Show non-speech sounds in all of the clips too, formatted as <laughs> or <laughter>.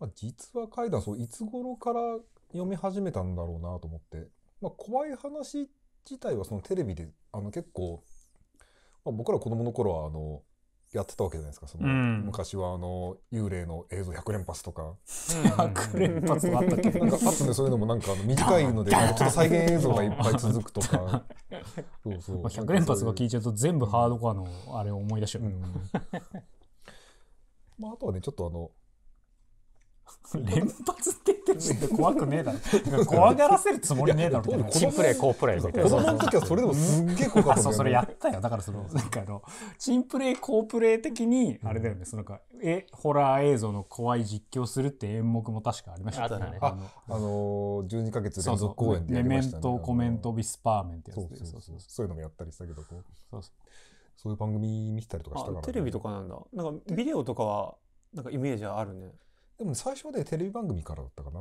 まあ、実話怪談、そう、いつ頃から読み始めたんだろうなと思って、まあ、怖い話自体はそのテレビで、あの結構、まあ、僕ら子供の頃は、あの、やってたわけじゃないですか。その、うん、昔はあの、幽霊の映像100連発とか。100連発があったっけ <laughs> なんか、あとね、そういうのもなんかあの短いので、<laughs> ちょっと再現映像がいっぱい続くとか。<laughs> そうそう。まあ、100連発が聞いちゃうと全部ハードコアのあれを思い出しちゃう。うん、まあ、あとはね、ちょっとあの、<laughs> 連発って言ってる怖くねえだろ <laughs> 怖がらせるつもりねえだろみチンプレープレイみたいな子供の時はそれでもすっげえ怖かった、そうそれやったよだからそのなんかあのチンプレー好プレイ的にあれだよね、そのかえホラー映像の怖い実況するって演目も確かありましたねああの十12か月連続公演でやりました、ね、メメントコメントビスパーメンってやつそうそうそういうのもやったりしたけどこうそうそうそういう番組見てたりとかしたから、ね、テレビとかなんだなんかビデオとかはなんかイメージはあるねでも最初でテレビ番組からだったかな。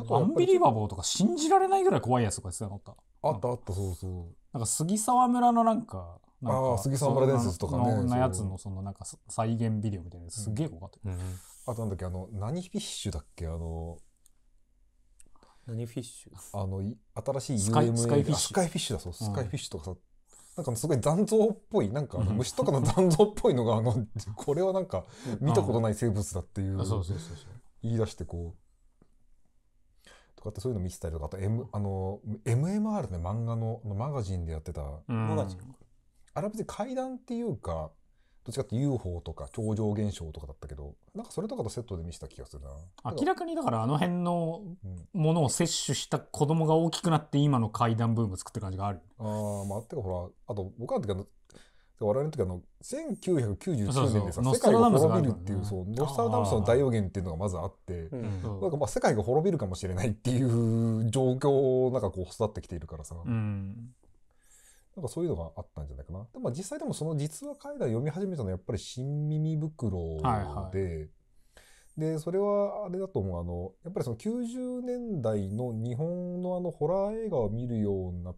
あとアンビリーバボーとか信じられないぐらい怖いやつとかってたのあった。あったあった、そうそう。なんか杉沢村のなんか、あ杉沢村伝説とかね。のやつのそのなんか再現ビデオみたいなやつすげえ怖かった、うんあとなんだっけ、あの、何フィッシュだっけ、あの、何フィッシュあの、新しい UMA スカイフィッシュ。スカイフィッシュだそう、スカイフィッシュとかさ、なんかすごい残像っぽい、なんか虫とかの残像っぽいのが、あの、これはなんか見たことない生物だっていう。そうそうそうそう。言い出してこう、とかってそういうの見せたりとか、あと、M、あの、MMR ね、漫画の、マガジンでやってた。マガジンあれは別に怪談っていうか、どっちかって UFO とか超常現象とかだったけど、なんかそれとかとセットで見せた気がするな。明らかにだからあの辺のものを摂取した子供が大きくなって今の怪談ブーム作ってる感じがある。ああ、まあ、てかほら、あと僕は我々の時あの1999年でさ世界が滅びるっていうそノスタルダムスの大予言っていうのがまずあって、なんかまあ世界が滅びるかもしれないっていう状況なんかこう育ってきているからさ、うん、なんかそういうのがあったんじゃないかなでも実際でもその実話海外読み始めたのはやっぱり「新耳袋で」はいはいでそれはあれだと思うあのやっぱりその90年代の日本のあのホラー映画を見るようになっ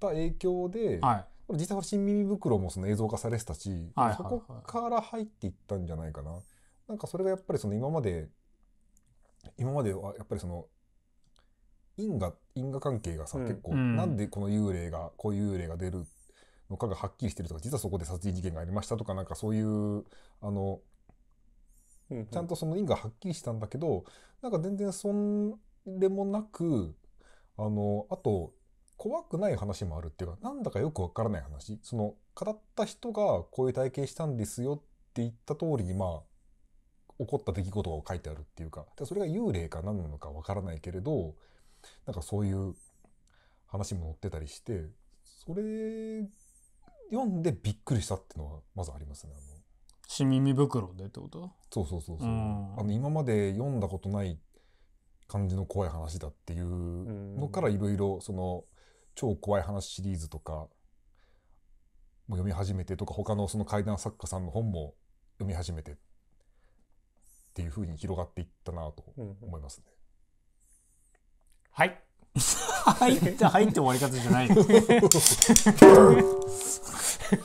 た影響で、はい、これ実際こ新耳袋もその映像化されてたし、はいはいはい、そこから入っていったんじゃないかな。なんかそれがやっぱりその今まで、今まではやっぱりその、因果、因果関係がさ、うん、結構、なんでこの幽霊が、こういう幽霊が出るのかがはっきりしてるとか、実はそこで殺人事件がありましたとか、なんかそういう、あの、ちゃんとその因果はっきりしたんだけど、なんか全然そんでもなく、あの、あと、怖くない話もあるっていうか、なんだかよくわからない話。その、語った人がこういう体験したんですよって言った通りに、まあ、起こった出来事が書いてあるっていうか、それが幽霊か何なのかわからないけれど、なんかそういう話も載ってたりして、それ、読んでびっくりしたっていうのは、まずありますね。あの、死耳袋でってことそうそうそうそう。うん、あの、今まで読んだことない感じの怖い話だっていうのから、いろいろ、その、超怖い話シリーズとかも読み始めてとか他のその怪談作家さんの本も読み始めてっていうふうに広がっていったなと思いますね。うんうん、はい入って入って終わり方じゃない。<laughs>